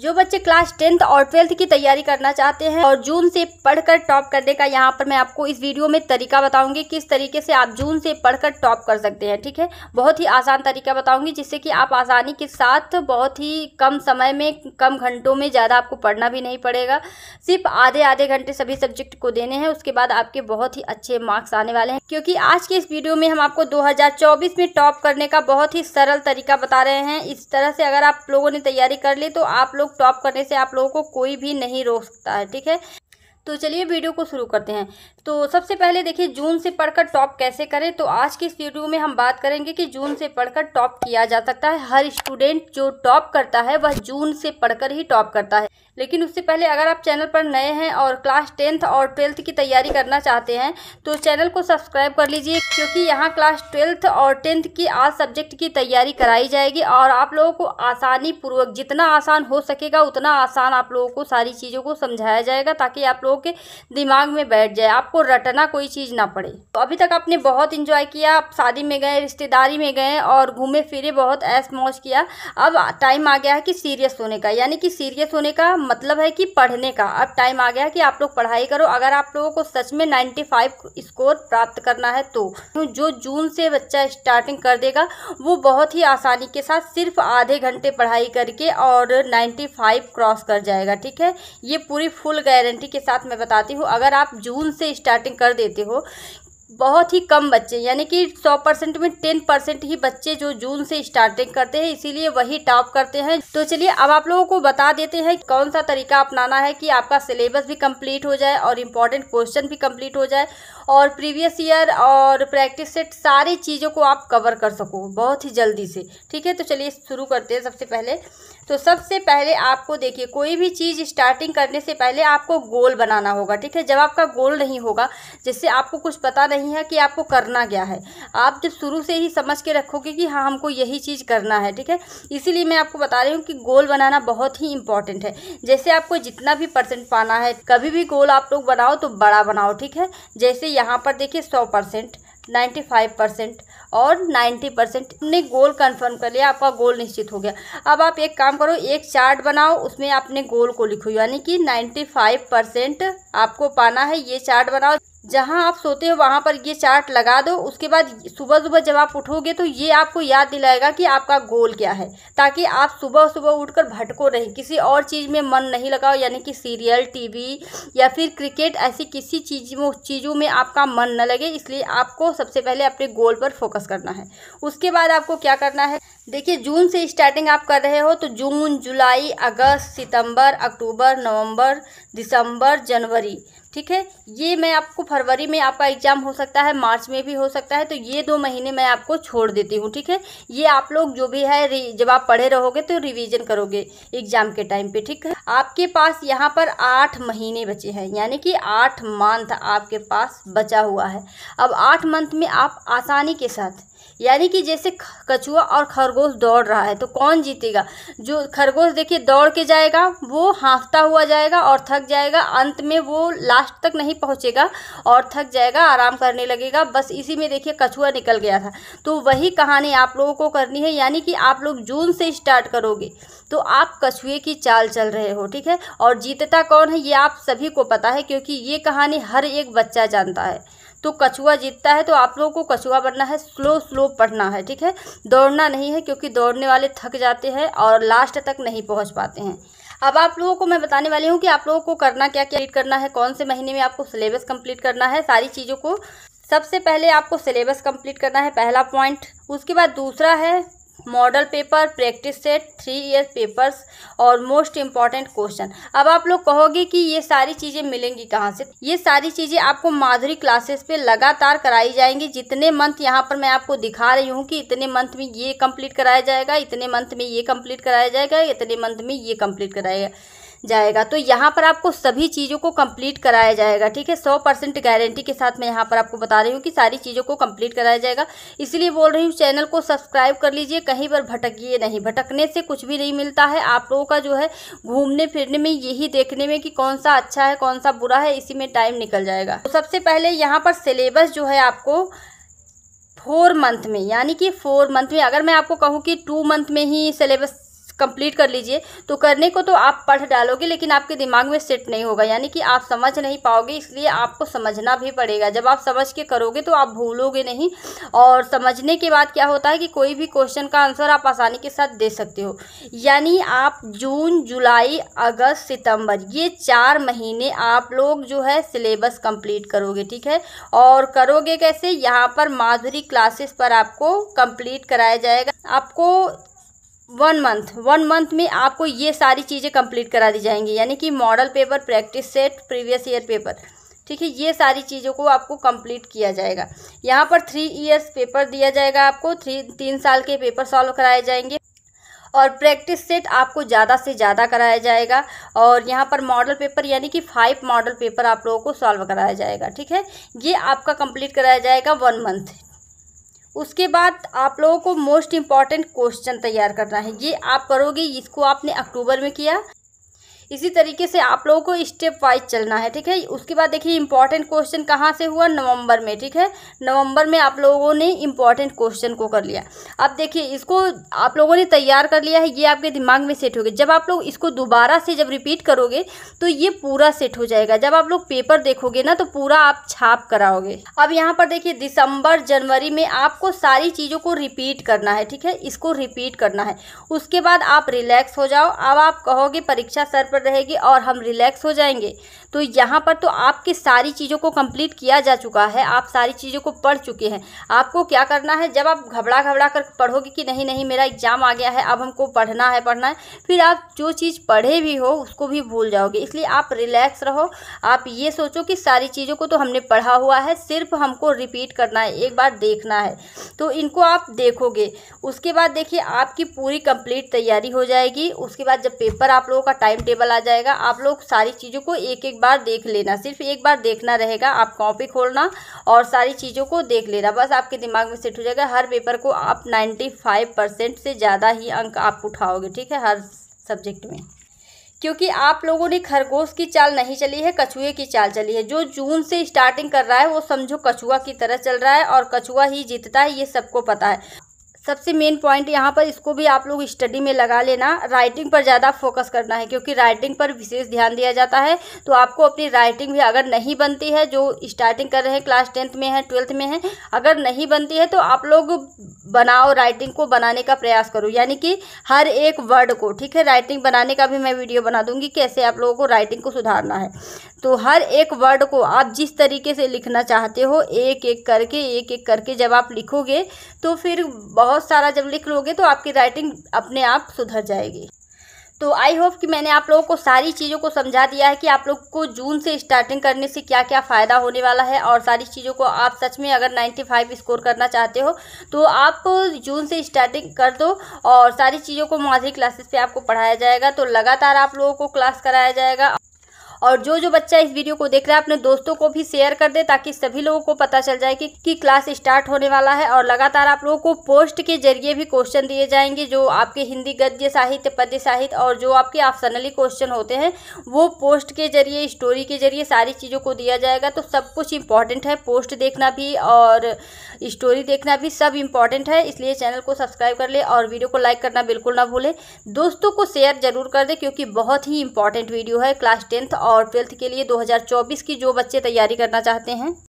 जो बच्चे class tenth और ट्वेल्थ की तैयारी करना चाहते हैं और जून से पढ़कर टॉप करने का यहाँ पर मैं आपको इस वीडियो में तरीका बताऊंगी किस तरीके से आप जून से पढ़कर टॉप कर सकते हैं ठीक है बहुत ही आसान तरीका बताऊंगी जिससे कि आप आसानी के साथ बहुत ही कम समय में कम घंटों में ज़्यादा आपको पढ़ना भी नहीं पड़ेगा सिर्फ आधे आधे घंटे सभी सब्जेक्ट को देने हैं उसके बाद आपके बहुत ही अच्छे मार्क्स आने वाले हैं क्योंकि आज के इस वीडियो में हम आपको दो में टॉप करने का बहुत ही सरल तरीका बता रहे हैं इस तरह से अगर आप लोगों ने तैयारी कर ली तो आप लोग लोग टॉप करने से आप लोगों को कोई भी नहीं रोक सकता है ठीक है तो चलिए वीडियो को शुरू करते हैं तो सबसे पहले देखिए जून से पढ़कर टॉप कैसे करें तो आज की इस वीडियो में हम बात करेंगे कि जून से पढ़कर टॉप किया जा सकता है हर स्टूडेंट जो टॉप करता है वह जून से पढ़कर ही टॉप करता है लेकिन उससे पहले अगर आप चैनल पर नए हैं और क्लास टेंथ और ट्वेल्थ की तैयारी करना चाहते हैं तो चैनल को सब्सक्राइब कर लीजिए क्योंकि यहाँ क्लास ट्वेल्थ और टेंथ की आज सब्जेक्ट की तैयारी कराई जाएगी और आप लोगों को आसानी पूर्वक जितना आसान हो सकेगा उतना आसान आप लोगों को सारी चीज़ों को समझाया जाएगा ताकि आप लोगों के दिमाग में बैठ जाए आपको रटना कोई चीज़ ना पड़े तो अभी तक आपने बहुत इंजॉय किया आप शादी में गए रिश्तेदारी में गए और घूमे फिरे बहुत ऐस मौज किया अब टाइम आ गया है कि सीरियस होने का यानी कि सीरियस होने का मतलब है कि पढ़ने का अब टाइम आ गया कि आप लोग पढ़ाई करो अगर आप लोगों को सच में 95 स्कोर प्राप्त करना है तो जो जून से बच्चा स्टार्टिंग कर देगा वो बहुत ही आसानी के साथ सिर्फ आधे घंटे पढ़ाई करके और 95 क्रॉस कर जाएगा ठीक है ये पूरी फुल गारंटी के साथ मैं बताती हूँ अगर आप जून से स्टार्टिंग कर देते हो बहुत ही कम बच्चे यानी कि 100 परसेंट में 10 परसेंट ही बच्चे जो जून से स्टार्टिंग करते हैं इसीलिए वही टॉप करते हैं तो चलिए अब आप लोगों को बता देते हैं कौन सा तरीका अपनाना है कि आपका सिलेबस भी कंप्लीट हो जाए और इम्पोर्टेंट क्वेश्चन भी कंप्लीट हो जाए और प्रीवियस ईयर और प्रैक्टिस सेट सारी चीज़ों को आप कवर कर सको बहुत ही जल्दी से ठीक है तो चलिए शुरू करते हैं सबसे पहले तो सबसे पहले आपको देखिए कोई भी चीज़ स्टार्टिंग करने से पहले आपको गोल बनाना होगा ठीक है जब आपका गोल नहीं होगा जिससे आपको कुछ पता नहीं है कि आपको करना क्या है आप जब शुरू से ही समझ के रखोगे कि हाँ हमको यही चीज़ करना है ठीक है इसीलिए मैं आपको बता रही हूँ कि गोल बनाना बहुत ही इंपॉर्टेंट है जैसे आपको जितना भी परसेंट पाना है कभी भी गोल आप लोग बनाओ तो बड़ा बनाओ ठीक है जैसे यहाँ पर देखिए सौ परसेंट नाइन्टी फाइव परसेंट और नाइन्टी परसेंट अपने गोल कंफर्म कर लिया आपका गोल निश्चित हो गया अब आप एक काम करो एक चार्ट बनाओ उसमें आपने गोल को लिखो यानी कि नाइन्टी फाइव परसेंट आपको पाना है ये चार्ट बनाओ जहाँ आप सोते हो वहाँ पर ये चार्ट लगा दो उसके बाद सुबह सुबह जब आप उठोगे तो ये आपको याद दिलाएगा कि आपका गोल क्या है ताकि आप सुबह सुबह उठकर भटको नहीं किसी और चीज़ में मन नहीं लगाओ यानी कि सीरियल टीवी या फिर क्रिकेट ऐसी किसी चीज में चीज़ों में आपका मन न लगे इसलिए आपको सबसे पहले अपने गोल पर फोकस करना है उसके बाद आपको क्या करना है देखिए जून से स्टार्टिंग आप कर रहे हो तो जून जुलाई अगस्त सितंबर अक्टूबर नवंबर दिसंबर जनवरी ठीक है ये मैं आपको फरवरी में आपका एग्ज़ाम हो सकता है मार्च में भी हो सकता है तो ये दो महीने मैं आपको छोड़ देती हूँ ठीक है ये आप लोग जो भी है जब आप पढ़े रहोगे तो रिवीजन करोगे एग्ज़ाम के टाइम पे ठीक है आपके पास यहाँ पर आठ महीने बचे हैं यानी कि आठ मंथ आपके पास बचा हुआ है अब आठ मंथ में आप आसानी के साथ यानी कि जैसे कछुआ और खरगोश दौड़ रहा है तो कौन जीतेगा जो खरगोश देखिए दौड़ के जाएगा वो हाँफता हुआ जाएगा और थक जाएगा अंत में वो लास्ट तक नहीं पहुँचेगा और थक जाएगा आराम करने लगेगा बस इसी में देखिए कछुआ निकल गया था तो वही कहानी आप लोगों को करनी है यानी कि आप लोग जून से स्टार्ट करोगे तो आप कछुए की चाल चल रहे हो ठीक है और जीतता कौन है ये आप सभी को पता है क्योंकि ये कहानी हर एक बच्चा जानता है तो कछुआ जीतता है तो आप लोगों को कछुआ बनना है स्लो स्लो पढ़ना है ठीक है दौड़ना नहीं है क्योंकि दौड़ने वाले थक जाते हैं और लास्ट तक नहीं पहुँच पाते हैं अब आप लोगों को मैं बताने वाली हूँ कि आप लोगों को करना क्या क्या करना है कौन से महीने में आपको सिलेबस कंप्लीट करना है सारी चीज़ों को सबसे पहले आपको सिलेबस कंप्लीट करना है पहला पॉइंट उसके बाद दूसरा है model paper practice set three year papers और मोस्ट इम्पॉर्टेंट क्वेश्चन अब आप लोग कहोगे कि ये सारी चीज़ें मिलेंगी कहाँ से ये सारी चीज़ें आपको माधुरी क्लासेस पे लगातार कराई जाएंगी जितने मंथ यहाँ पर मैं आपको दिखा रही हूँ कि इतने मंथ में ये कंप्लीट कराया जाएगा इतने मंथ में ये कंप्लीट कराया जाएगा इतने मंथ में ये कंप्लीट कराया जाएगा जाएगा तो यहाँ पर आपको सभी चीज़ों को कंप्लीट कराया जाएगा ठीक है सौ परसेंट गारंटी के साथ मैं यहाँ पर आपको बता रही हूँ कि सारी चीज़ों को कंप्लीट कराया जाएगा इसलिए बोल रही हूँ चैनल को सब्सक्राइब कर लीजिए कहीं पर भटकिए नहीं भटकने से कुछ भी नहीं मिलता है आप लोगों का जो है घूमने फिरने में यही देखने में कि कौन सा अच्छा है कौन सा बुरा है इसी में टाइम निकल जाएगा तो सबसे पहले यहाँ पर सिलेबस जो है आपको फोर मंथ में यानी कि फोर मंथ में अगर मैं आपको कहूँ कि टू मंथ में ही सिलेबस कंप्लीट कर लीजिए तो करने को तो आप पढ़ डालोगे लेकिन आपके दिमाग में सेट नहीं होगा यानी कि आप समझ नहीं पाओगे इसलिए आपको समझना भी पड़ेगा जब आप समझ के करोगे तो आप भूलोगे नहीं और समझने के बाद क्या होता है कि कोई भी क्वेश्चन का आंसर आप आसानी के साथ दे सकते हो यानी आप जून जुलाई अगस्त सितंबर ये चार महीने आप लोग जो है सिलेबस कंप्लीट करोगे ठीक है और करोगे कैसे यहाँ पर माधुरी क्लासेस पर आपको कंप्लीट कराया जाएगा आपको वन मंथ वन मंथ में आपको ये सारी चीज़ें कंप्लीट करा दी जाएंगी यानी कि model paper practice set previous year paper ठीक है ये सारी चीज़ों को आपको कंप्लीट किया जाएगा यहाँ पर थ्री इयर्स पेपर दिया जाएगा आपको थ्री तीन साल के पेपर सॉल्व कराए जाएंगे और प्रैक्टिस सेट आपको ज़्यादा से ज़्यादा कराया जाएगा और यहाँ पर मॉडल पेपर यानी कि फाइव मॉडल पेपर आप लोगों को सॉल्व कराया जाएगा ठीक है ये आपका कंप्लीट कराया जाएगा वन मंथ उसके बाद आप लोगों को मोस्ट इम्पॉर्टेंट क्वेश्चन तैयार करना है ये आप करोगे इसको आपने अक्टूबर में किया इसी तरीके से आप लोगों को स्टेप वाइज चलना है ठीक है उसके बाद देखिए इंपॉर्टेंट क्वेश्चन कहाँ से हुआ नवंबर में ठीक है नवंबर में आप लोगों ने इंपॉर्टेंट क्वेश्चन को कर लिया अब देखिए इसको आप लोगों ने तैयार कर लिया है ये आपके दिमाग में सेट हो गया जब आप लोग इसको दोबारा से जब रिपीट करोगे तो ये पूरा सेट हो जाएगा जब आप लोग पेपर देखोगे ना तो पूरा आप छाप कराओगे अब यहाँ पर देखिए दिसंबर जनवरी में आपको सारी चीज़ों को रिपीट करना है ठीक है इसको रिपीट करना है उसके बाद आप रिलैक्स हो जाओ अब आप कहोगे परीक्षा सर पर रहेगी और हम रिलैक्स हो जाएंगे तो यहाँ पर तो आपकी सारी चीज़ों को कंप्लीट किया जा चुका है आप सारी चीज़ों को पढ़ चुके हैं आपको क्या करना है जब आप घबरा घबरा कर पढ़ोगे कि नहीं नहीं मेरा एग्ज़ाम आ गया है अब हमको पढ़ना है पढ़ना है फिर आप जो चीज़ पढ़े भी हो उसको भी भूल जाओगे इसलिए आप रिलैक्स रहो आप ये सोचो कि सारी चीज़ों को तो हमने पढ़ा हुआ है सिर्फ हमको रिपीट करना है एक बार देखना है तो इनको आप देखोगे उसके बाद देखिए आपकी पूरी कंप्लीट तैयारी हो जाएगी उसके बाद जब पेपर आप लोगों का टाइम टेबल अवेलेबल आ जाएगा आप लोग सारी चीज़ों को एक एक बार देख लेना सिर्फ एक बार देखना रहेगा आप कॉपी खोलना और सारी चीज़ों को देख लेना बस आपके दिमाग में सेट हो जाएगा हर पेपर को आप नाइन्टी फाइव परसेंट से ज़्यादा ही अंक आप उठाओगे ठीक है हर सब्जेक्ट में क्योंकि आप लोगों ने खरगोश की चाल नहीं चली है कछुए की चाल चली है जो जून से स्टार्टिंग कर रहा है वो समझो कछुआ की तरह चल रहा है और कछुआ ही जीतता है ये सबको पता है सबसे मेन पॉइंट यहाँ पर इसको भी आप लोग स्टडी में लगा लेना राइटिंग पर ज़्यादा फोकस करना है क्योंकि राइटिंग पर विशेष ध्यान दिया जाता है तो आपको अपनी राइटिंग भी अगर नहीं बनती है जो स्टार्टिंग कर रहे हैं क्लास टेंथ में है ट्वेल्थ में है अगर नहीं बनती है तो आप लोग बनाओ राइटिंग को बनाने का प्रयास करो यानी कि हर एक वर्ड को ठीक है राइटिंग बनाने का भी मैं वीडियो बना दूंगी कैसे आप लोगों को राइटिंग को सुधारना है तो हर एक वर्ड को आप जिस तरीके से लिखना चाहते हो एक एक करके एक एक करके जब आप लिखोगे तो फिर बहुत बहुत सारा जब लिख लोगे तो आपकी राइटिंग अपने आप सुधर जाएगी तो आई होप कि मैंने आप लोगों को सारी चीज़ों को समझा दिया है कि आप लोग को जून से स्टार्टिंग करने से क्या क्या फ़ायदा होने वाला है और सारी चीज़ों को आप सच में अगर 95 स्कोर करना चाहते हो तो आप जून से स्टार्टिंग कर दो और सारी चीज़ों को माधुरी क्लासेस पे आपको पढ़ाया जाएगा तो लगातार आप लोगों को क्लास कराया जाएगा और जो जो बच्चा इस वीडियो को देख रहा है अपने दोस्तों को भी शेयर कर दे ताकि सभी लोगों को पता चल जाए कि, कि क्लास स्टार्ट होने वाला है और लगातार आप लोगों को पोस्ट के जरिए भी क्वेश्चन दिए जाएंगे जो आपके हिंदी गद्य साहित्य पद्य साहित्य और जो आपके ऑप्शनली क्वेश्चन होते हैं वो पोस्ट के जरिए स्टोरी के जरिए सारी चीज़ों को दिया जाएगा तो सब कुछ इंपॉर्टेंट है पोस्ट देखना भी और स्टोरी देखना भी सब इम्पॉर्टेंट है इसलिए चैनल को सब्सक्राइब कर ले और वीडियो को लाइक करना बिल्कुल ना भूलें दोस्तों को शेयर जरूर कर दे क्योंकि बहुत ही इंपॉर्टेंट वीडियो है क्लास टेंथ और ट्वेल्थ के लिए 2024 की जो बच्चे तैयारी करना चाहते हैं